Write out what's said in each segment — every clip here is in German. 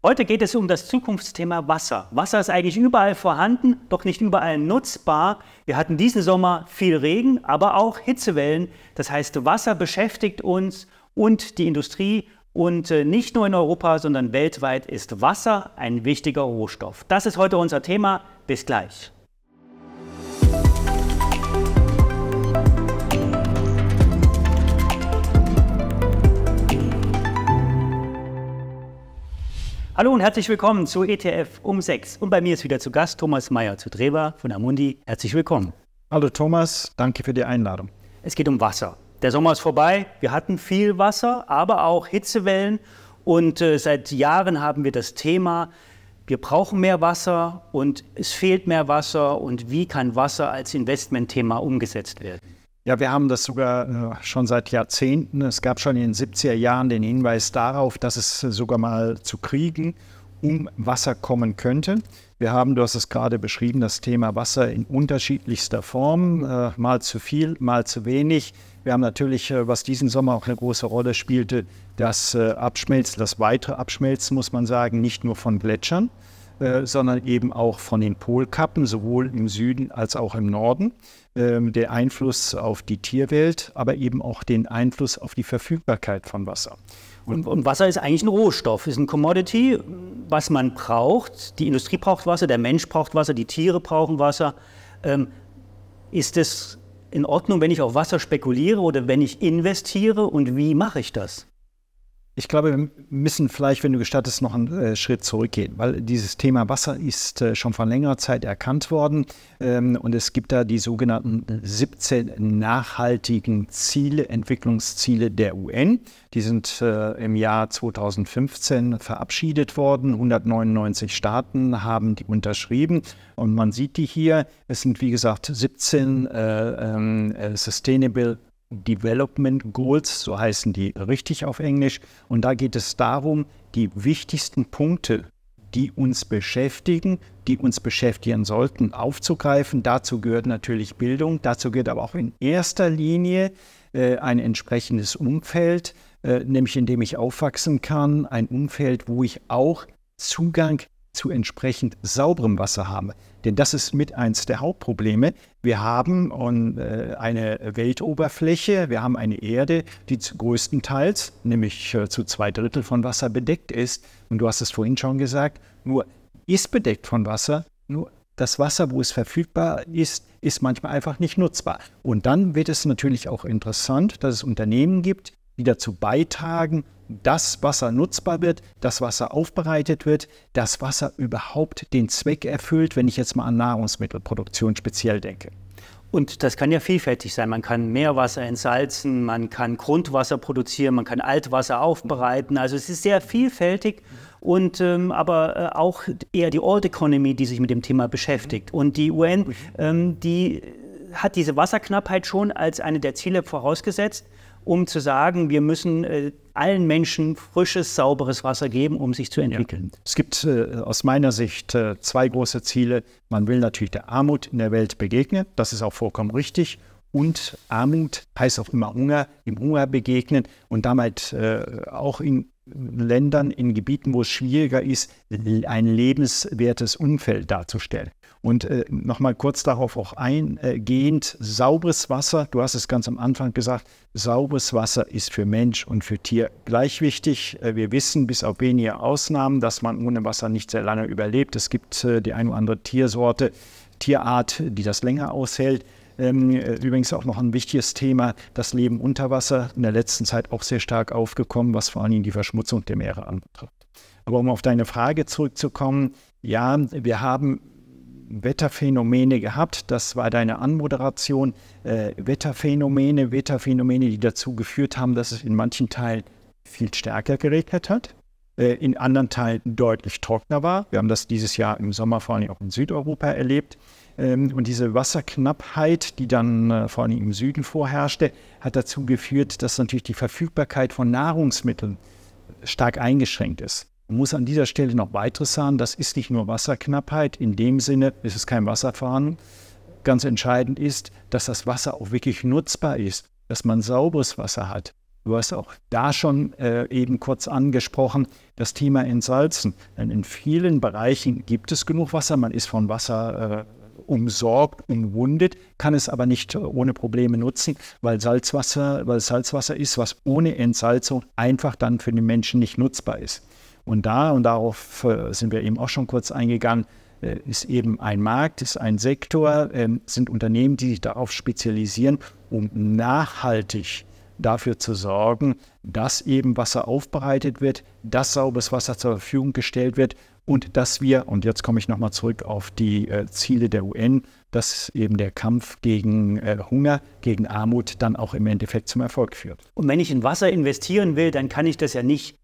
Heute geht es um das Zukunftsthema Wasser. Wasser ist eigentlich überall vorhanden, doch nicht überall nutzbar. Wir hatten diesen Sommer viel Regen, aber auch Hitzewellen. Das heißt, Wasser beschäftigt uns und die Industrie. Und äh, nicht nur in Europa, sondern weltweit ist Wasser ein wichtiger Rohstoff. Das ist heute unser Thema. Bis gleich. Hallo und herzlich willkommen zu ETF um 6. Und bei mir ist wieder zu Gast Thomas Meyer zu Drewer von Amundi. Herzlich willkommen. Hallo Thomas, danke für die Einladung. Es geht um Wasser. Der Sommer ist vorbei. Wir hatten viel Wasser, aber auch Hitzewellen. Und äh, seit Jahren haben wir das Thema, wir brauchen mehr Wasser und es fehlt mehr Wasser. Und wie kann Wasser als Investmentthema umgesetzt werden? Ja, wir haben das sogar äh, schon seit Jahrzehnten. Es gab schon in den 70er Jahren den Hinweis darauf, dass es äh, sogar mal zu Kriegen um Wasser kommen könnte. Wir haben, du hast es gerade beschrieben, das Thema Wasser in unterschiedlichster Form, äh, mal zu viel, mal zu wenig. Wir haben natürlich, was diesen Sommer auch eine große Rolle spielte, das Abschmelzen, das weitere Abschmelzen, muss man sagen, nicht nur von Gletschern, äh, sondern eben auch von den Polkappen, sowohl im Süden als auch im Norden. Ähm, der Einfluss auf die Tierwelt, aber eben auch den Einfluss auf die Verfügbarkeit von Wasser. Und, und, Wasser ist eigentlich ein Rohstoff, ist ein Commodity, was man braucht. Die Industrie braucht Wasser, der Mensch braucht Wasser, die Tiere brauchen Wasser. Ähm, ist es in Ordnung, wenn ich auf Wasser spekuliere oder wenn ich investiere und wie mache ich das? Ich glaube, wir müssen vielleicht, wenn du gestattest, noch einen äh, Schritt zurückgehen, weil dieses Thema Wasser ist äh, schon vor längerer Zeit erkannt worden ähm, und es gibt da die sogenannten 17 nachhaltigen Ziele, Entwicklungsziele der UN. Die sind äh, im Jahr 2015 verabschiedet worden. 199 Staaten haben die unterschrieben und man sieht die hier. Es sind, wie gesagt, 17 äh, ähm, äh, Sustainable Development Goals, so heißen die richtig auf Englisch. Und da geht es darum, die wichtigsten Punkte, die uns beschäftigen, die uns beschäftigen sollten, aufzugreifen. Dazu gehört natürlich Bildung, dazu gehört aber auch in erster Linie äh, ein entsprechendes Umfeld, äh, nämlich in dem ich aufwachsen kann, ein Umfeld, wo ich auch Zugang zu entsprechend sauberem Wasser habe. Denn das ist mit eins der Hauptprobleme. Wir haben äh, eine Weltoberfläche, wir haben eine Erde, die größtenteils, nämlich äh, zu zwei Drittel von Wasser bedeckt ist. Und du hast es vorhin schon gesagt, nur ist bedeckt von Wasser, nur das Wasser, wo es verfügbar ist, ist manchmal einfach nicht nutzbar. Und dann wird es natürlich auch interessant, dass es Unternehmen gibt, die dazu beitragen, das Wasser nutzbar wird, das Wasser aufbereitet wird, das Wasser überhaupt den Zweck erfüllt, wenn ich jetzt mal an Nahrungsmittelproduktion speziell denke. Und das kann ja vielfältig sein. Man kann Meerwasser entsalzen, man kann Grundwasser produzieren, man kann Altwasser aufbereiten. Also es ist sehr vielfältig und ähm, aber äh, auch eher die Old Economy, die sich mit dem Thema beschäftigt. Und die UN, ähm, die hat diese Wasserknappheit schon als eine der Ziele vorausgesetzt, um zu sagen, wir müssen äh, allen Menschen frisches, sauberes Wasser geben, um sich zu entwickeln. Ja. Es gibt äh, aus meiner Sicht äh, zwei große Ziele. Man will natürlich der Armut in der Welt begegnen, das ist auch vollkommen richtig und Armut heißt auch immer Hunger, im Hunger begegnen und damit äh, auch in Ländern, in Gebieten, wo es schwieriger ist, ein lebenswertes Umfeld darzustellen. Und äh, nochmal kurz darauf auch eingehend, sauberes Wasser, du hast es ganz am Anfang gesagt, sauberes Wasser ist für Mensch und für Tier gleich wichtig. Äh, wir wissen bis auf wenige Ausnahmen, dass man ohne Wasser nicht sehr lange überlebt. Es gibt äh, die eine oder andere Tiersorte, Tierart, die das länger aushält. Ähm, äh, übrigens auch noch ein wichtiges Thema, das Leben unter Wasser, in der letzten Zeit auch sehr stark aufgekommen, was vor allen Dingen die Verschmutzung der Meere anbetrifft. Aber um auf deine Frage zurückzukommen, ja, wir haben Wetterphänomene gehabt. Das war deine Anmoderation. Äh, Wetterphänomene, Wetterphänomene, die dazu geführt haben, dass es in manchen Teilen viel stärker geregnet hat, äh, in anderen Teilen deutlich trockener war. Wir haben das dieses Jahr im Sommer vor allem auch in Südeuropa erlebt. Ähm, und diese Wasserknappheit, die dann äh, vor allem im Süden vorherrschte, hat dazu geführt, dass natürlich die Verfügbarkeit von Nahrungsmitteln äh, stark eingeschränkt ist. Man muss an dieser Stelle noch weiteres sagen, das ist nicht nur Wasserknappheit, in dem Sinne ist es kein Wasserfahren. Ganz entscheidend ist, dass das Wasser auch wirklich nutzbar ist, dass man sauberes Wasser hat. Du hast auch da schon äh, eben kurz angesprochen, das Thema Entsalzen. Denn in vielen Bereichen gibt es genug Wasser, man ist von Wasser äh, umsorgt, umwundet, kann es aber nicht ohne Probleme nutzen, weil Salzwasser, weil Salzwasser ist, was ohne Entsalzung einfach dann für den Menschen nicht nutzbar ist. Und da, und darauf äh, sind wir eben auch schon kurz eingegangen, äh, ist eben ein Markt, ist ein Sektor, ähm, sind Unternehmen, die sich darauf spezialisieren, um nachhaltig dafür zu sorgen, dass eben Wasser aufbereitet wird, dass sauberes Wasser zur Verfügung gestellt wird und dass wir, und jetzt komme ich nochmal zurück auf die äh, Ziele der UN, dass eben der Kampf gegen äh, Hunger, gegen Armut dann auch im Endeffekt zum Erfolg führt. Und wenn ich in Wasser investieren will, dann kann ich das ja nicht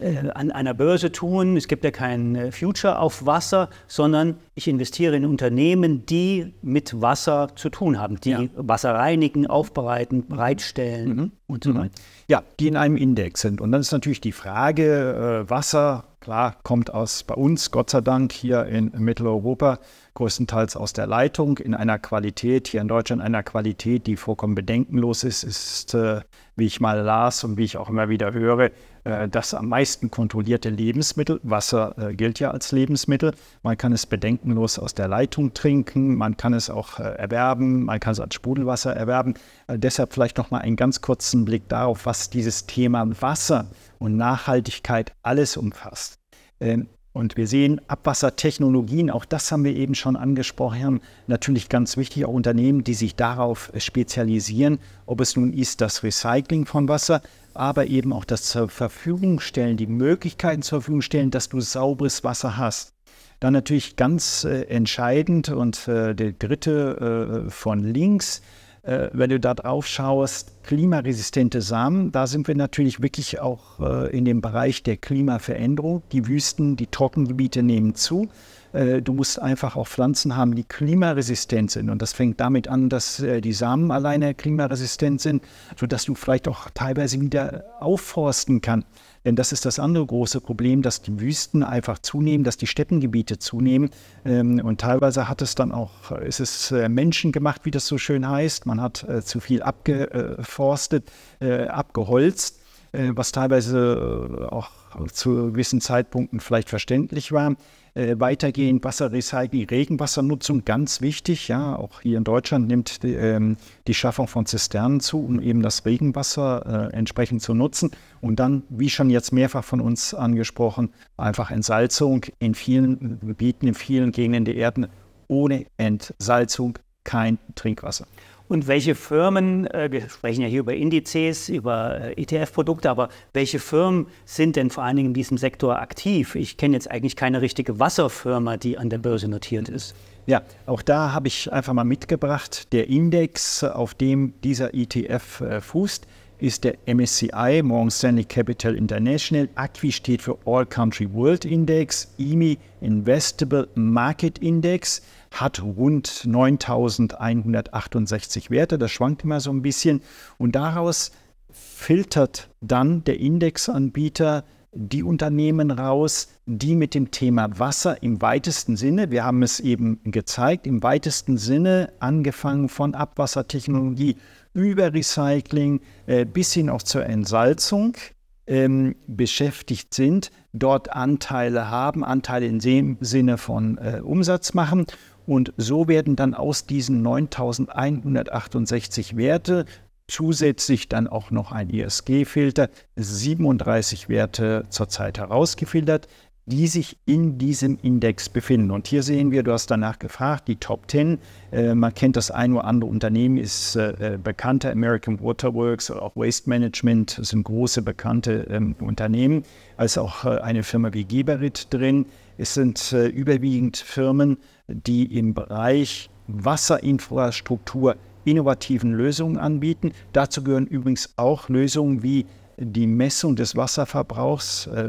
äh, an einer Börse tun. Es gibt ja kein äh, Future auf Wasser, sondern ich investiere in Unternehmen, die mit Wasser zu tun haben, die ja. Wasser reinigen, aufbereiten, bereitstellen mhm. und so mhm. weiter. Ja, die in einem Index sind. Und dann ist natürlich die Frage, äh, Wasser, klar, kommt aus bei uns, Gott sei Dank, hier in Mitteleuropa, größtenteils aus der Leitung, in einer Qualität, hier in Deutschland, einer Qualität, die vollkommen bedenkenlos ist, ist, äh, wie ich mal las und wie ich auch immer wieder höre, äh, das am meisten kontrollierte Lebensmittel. Wasser äh, gilt ja als Lebensmittel. Man kann es bedenkenlos aus der Leitung trinken, man kann es auch äh, erwerben, man kann es als Sprudelwasser erwerben. Äh, deshalb vielleicht noch mal einen ganz kurzen Blick darauf, was dieses Thema Wasser und Nachhaltigkeit alles umfasst. Ähm, und wir sehen Abwassertechnologien, auch das haben wir eben schon angesprochen, natürlich ganz wichtig, auch Unternehmen, die sich darauf äh, spezialisieren, ob es nun ist das Recycling von Wasser, aber eben auch das zur Verfügung stellen, die Möglichkeiten zur Verfügung stellen, dass du sauberes Wasser hast. Dann natürlich ganz äh, entscheidend und äh, der dritte äh, von links, äh, wenn du da drauf schaust, klimaresistente Samen, da sind wir natürlich wirklich auch äh, in dem Bereich der Klimaveränderung. Die Wüsten, die Trockengebiete nehmen zu. Äh, du musst einfach auch Pflanzen haben, die klimaresistent sind. Und das fängt damit an, dass äh, die Samen alleine klimaresistent sind, sodass du vielleicht auch teilweise wieder aufforsten kannst. Denn das ist das andere große Problem, dass die Wüsten einfach zunehmen, dass die Steppengebiete zunehmen. Ähm, und teilweise hat es dann auch, äh, ist es menschengemacht, wie das so schön heißt. Man hat zu viel abgeforstet, abgeholzt äh, was teilweise äh, auch zu gewissen Zeitpunkten vielleicht verständlich war. Äh, weitergehend Wasserrecycling, Regenwassernutzung, ganz wichtig. Ja, auch hier in Deutschland nimmt die, ähm, die Schaffung von Zisternen zu, um eben das Regenwasser äh, entsprechend zu nutzen. Und dann, wie schon jetzt mehrfach von uns angesprochen, einfach Entsalzung in vielen Gebieten, in vielen Gegenden der Erde. Ohne Entsalzung kein Trinkwasser und welche Firmen, äh, wir sprechen ja hier über Indizes, über äh, ETF-Produkte, aber welche Firmen sind denn vor allen Dingen in diesem Sektor aktiv? Ich kenne jetzt eigentlich keine richtige Wasserfirma, die an der Börse notiert ist. Ja, auch da habe ich einfach mal mitgebracht, der Index, auf dem dieser ETF äh, fußt, ist der MSCI, Morgan Stanley Capital International. ACWI steht für All Country World Index, IMI Investable Market Index hat rund 9168 Werte. Das schwankt immer so ein bisschen. Und daraus filtert dann der Indexanbieter die Unternehmen raus, die mit dem Thema Wasser im weitesten Sinne, wir haben es eben gezeigt, im weitesten Sinne angefangen von Abwassertechnologie über Recycling äh, bis hin auch zur Entsalzung ähm, beschäftigt sind, dort Anteile haben, Anteile im Sinne von äh, Umsatz machen. Und so werden dann aus diesen 9168 Werte zusätzlich dann auch noch ein ISG-Filter 37 Werte zurzeit herausgefiltert, die sich in diesem Index befinden. Und hier sehen wir, du hast danach gefragt, die Top 10. Äh, man kennt das ein oder andere Unternehmen, ist äh, bekannter, American Waterworks oder auch Waste Management sind große bekannte ähm, Unternehmen, als auch äh, eine Firma wie Geberit drin. Es sind äh, überwiegend Firmen, die im Bereich Wasserinfrastruktur innovativen Lösungen anbieten. Dazu gehören übrigens auch Lösungen wie die Messung des Wasserverbrauchs, äh,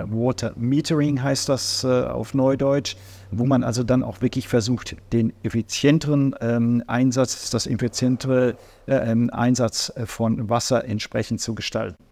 äh, Water Metering heißt das äh, auf Neudeutsch, wo man also dann auch wirklich versucht, den effizienteren ähm, Einsatz, das effizientere äh, ähm, Einsatz äh, von Wasser entsprechend zu gestalten.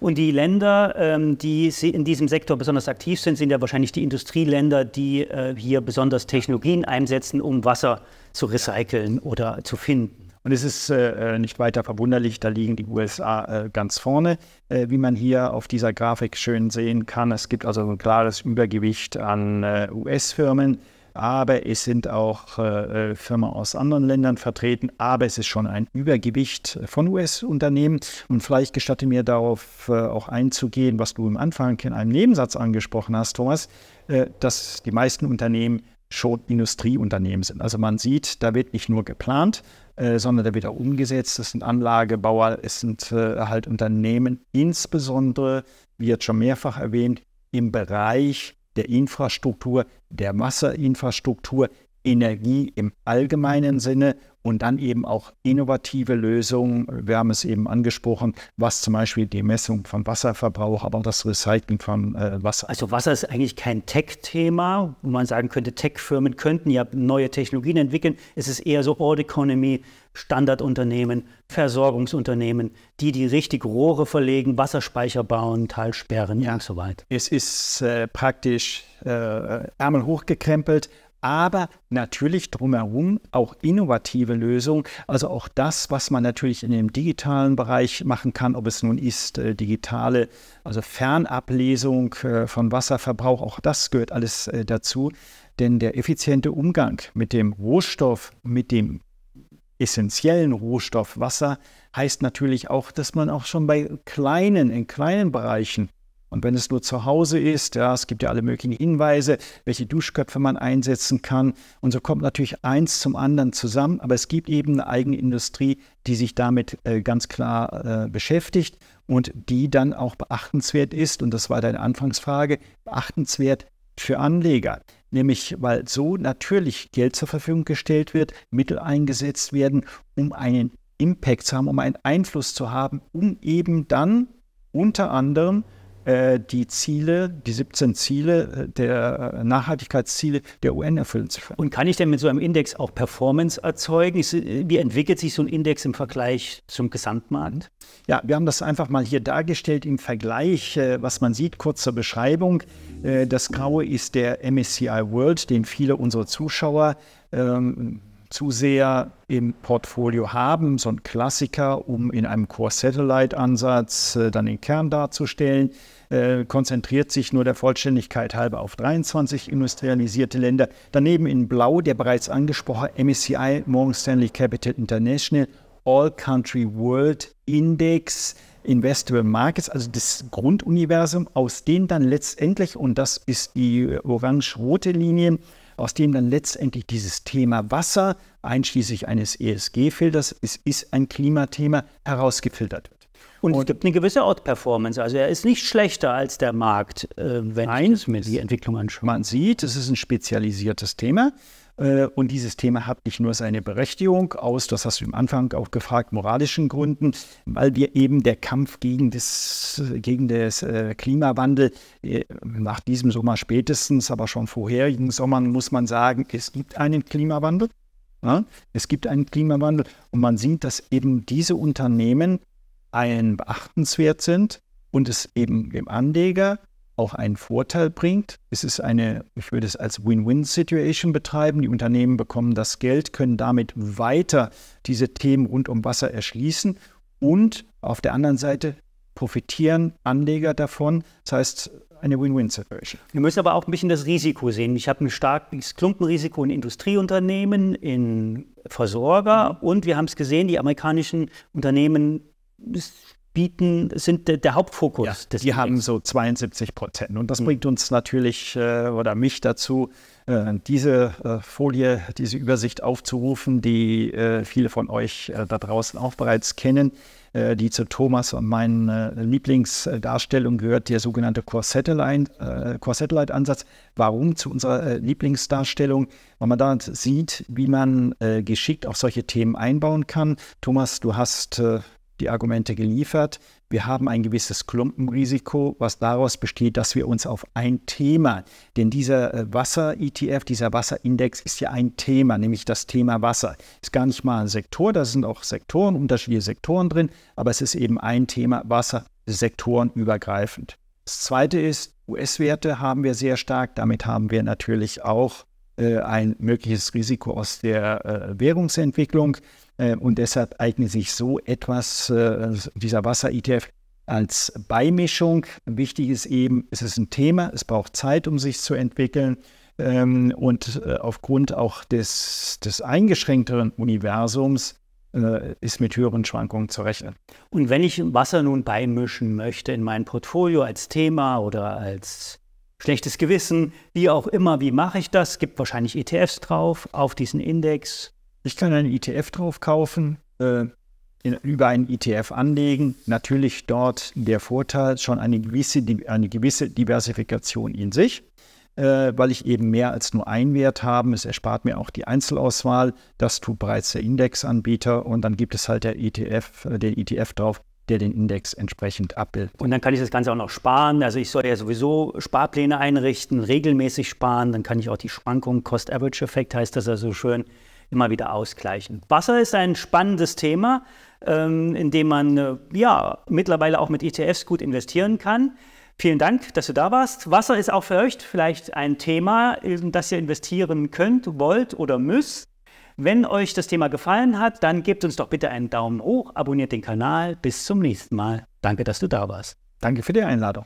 Und die Länder, ähm, die in diesem Sektor besonders aktiv sind, sind ja wahrscheinlich die Industrieländer, die äh, hier besonders Technologien einsetzen, um Wasser zu recyceln oder zu finden. Und es ist äh, äh nicht weiter verwunderlich, da liegen die USA äh, ganz vorne, äh, wie man hier auf dieser Grafik schön sehen kann. Es gibt also ein klares Übergewicht an äh, US-Firmen, aber es sind auch äh, äh, Firmen aus anderen Ländern vertreten, aber es ist schon ein Übergewicht äh, von US-Unternehmen. Und vielleicht gestatte mir darauf äh, auch einzugehen, was du im Anfang in einem Nebensatz angesprochen hast, Thomas, äh, dass die meisten Unternehmen schon Industrieunternehmen sind. Also man sieht, da wird nicht nur geplant, äh, sondern da wird auch umgesetzt. Es sind Anlagebauer, es sind äh, halt Unternehmen, insbesondere, wie jetzt schon mehrfach erwähnt, im Bereich der Infrastruktur, der Masseinfrastruktur, Energie im allgemeinen Sinne und dann eben auch innovative Lösungen. Wir haben es eben angesprochen, was zum Beispiel die Messung von Wasserverbrauch, aber auch das Recycling von äh, Wasser. Also Wasser ist eigentlich kein Tech-Thema, wo man sagen könnte, Tech-Firmen könnten ja neue Technologien entwickeln. Es ist eher so Old Economy, Standardunternehmen, Versorgungsunternehmen, die die richtig Rohre verlegen, Wasserspeicher bauen, Talsperren ja. und so weiter. Es ist äh, praktisch äh, Ärmel hochgekrempelt, aber natürlich drumherum auch innovative Lösungen. Also auch das, was man natürlich in dem digitalen Bereich machen kann, ob es nun ist äh, digitale, also Fernablesung äh, von Wasserverbrauch, auch das gehört alles äh, dazu. Denn der effiziente Umgang mit dem Rohstoff, mit dem essentiellen Rohstoff Wasser heißt natürlich auch, dass man auch schon bei kleinen, in kleinen Bereichen und wenn es nur zu Hause ist, ja, es gibt ja alle möglichen Hinweise, welche Duschköpfe man einsetzen kann. Und so kommt natürlich eins zum anderen zusammen. Aber es gibt eben eine eigene Industrie, die sich damit äh, ganz klar äh, beschäftigt und die dann auch beachtenswert ist. Und das war deine Anfangsfrage, beachtenswert für Anleger. Nämlich, weil so natürlich Geld zur Verfügung gestellt wird, Mittel eingesetzt werden, um einen Impact zu haben, um einen Einfluss zu haben, um eben dann unter anderem äh, die Ziele, die 17 Ziele äh, der äh, Nachhaltigkeitsziele der UN erfüllen zu können. Und kann ich denn mit so einem Index auch Performance erzeugen? Wie entwickelt sich so ein Index im Vergleich zum Gesamtmarkt? Mhm. Ja, wir haben das einfach mal hier dargestellt im Vergleich, was man sieht, kurz Beschreibung. Das Graue ist der MSCI World, den viele unserer Zuschauer ähm, Zuseher im Portfolio haben, so ein Klassiker, um in einem Core-Satellite-Ansatz äh, dann den Kern darzustellen, äh, konzentriert sich nur der Vollständigkeit halber auf 23 industrialisierte Länder. Daneben in Blau der bereits angesprochene MSCI Morgan Stanley Capital International All Country World Index. Investable Markets, also das Grunduniversum, aus dem dann letztendlich, und das ist die äh, orange-rote Linie, aus dem dann letztendlich dieses Thema Wasser, einschließlich eines ESG-Filters, es ist ein Klimathema, herausgefiltert wird. Und, und es gibt eine gewisse Outperformance. Also er ist nicht schlechter als der Markt, äh, wenn man die Entwicklung anschaut. Man sieht, es ist ein spezialisiertes Thema. Äh, und dieses Thema hat nicht nur seine Berechtigung aus, das hast du am Anfang auch gefragt, moralischen Gründen, weil wir eben der Kampf gegen das, gegen das äh, Klimawandel äh, nach diesem Sommer spätestens, aber schon vorherigen Sommern muss man sagen, es gibt einen Klimawandel. Ja? Es gibt einen Klimawandel und man sieht, dass eben diese Unternehmen ein beachtenswert sind und es eben dem Anleger auch einen Vorteil bringt. Es ist eine, ich würde es als Win-Win-Situation betreiben. Die Unternehmen bekommen das Geld, können damit weiter diese Themen rund um Wasser erschließen und auf der anderen Seite profitieren Anleger davon. Das heißt, eine Win-Win-Situation. Wir müssen aber auch ein bisschen das Risiko sehen. Ich habe ein starkes Klumpenrisiko in Industrieunternehmen, in Versorger mhm. und wir haben es gesehen, die amerikanischen Unternehmen bieten, sind de, der Hauptfokus. Ja, des die Projekts. haben so 72 Prozent. Und das mhm. bringt uns natürlich äh, oder mich dazu, äh, diese äh, Folie, diese Übersicht aufzurufen, die äh, viele von euch äh, da draußen auch bereits kennen, äh, die zu Thomas und meinen Lieblingsdarstellungen gehört, der sogenannte Core-Satellite-Ansatz. Warum zu unserer Lieblingsdarstellung? Weil man da sieht, wie man geschickt auf solche Themen einbauen kann. Thomas, du hast die Argumente geliefert. Wir haben ein gewisses Klumpenrisiko, was daraus besteht, dass wir uns auf ein Thema, denn dieser äh, Wasser-ETF, dieser Wasserindex ist ja ein Thema, nämlich das Thema Wasser. Ist gar nicht mal ein Sektor, da sind auch Sektoren, unterschiedliche Sektoren drin, aber es ist eben ein Thema Wasser, sektorenübergreifend. Das zweite ist, US-Werte haben wir sehr stark, damit haben wir natürlich auch äh, ein mögliches Risiko aus der äh, Währungsentwicklung. Äh, und deshalb eignet sich so etwas, dieser Wasser-ETF, als Beimischung. Wichtig ist eben, es ist ein Thema, es braucht Zeit, um sich zu entwickeln. Ähm, und aufgrund auch des, des eingeschränkteren Universums ist mit höheren Schwankungen zu rechnen. Und wenn ich Wasser nun beimischen möchte in mein Portfolio als Thema oder als schlechtes Gewissen, wie auch immer, wie mache ich das? Gibt wahrscheinlich ETFs drauf auf diesen Index. Ich kann einen ETF drauf kaufen, äh, in, über einen ETF anlegen. Natürlich dort der Vorteil schon eine gewisse, eine gewisse Diversifikation in sich, äh, weil ich eben mehr als nur einen Wert habe. Es erspart mir auch die Einzelauswahl. Das tut bereits der Indexanbieter und dann gibt es halt der ETF, äh, der ETF drauf, der den Index entsprechend abbildet. Und dann kann ich das Ganze auch noch sparen. Also ich soll ja sowieso Sparpläne einrichten, regelmäßig sparen. Dann kann ich auch die Schwankungen, Cost-Average-Effekt heißt das ja so schön, immer wieder ausgleichen. Wasser ist ein spannendes Thema, ähm, in dem man äh, ja mittlerweile auch mit ETFs gut investieren kann. Vielen Dank, dass du da warst. Wasser ist auch für euch vielleicht ein Thema, in das ihr investieren könnt, wollt oder müsst. Wenn euch das Thema gefallen hat, dann gebt uns doch bitte einen Daumen hoch, abonniert den Kanal. Bis zum nächsten Mal. Danke, dass du da warst. Danke für die Einladung.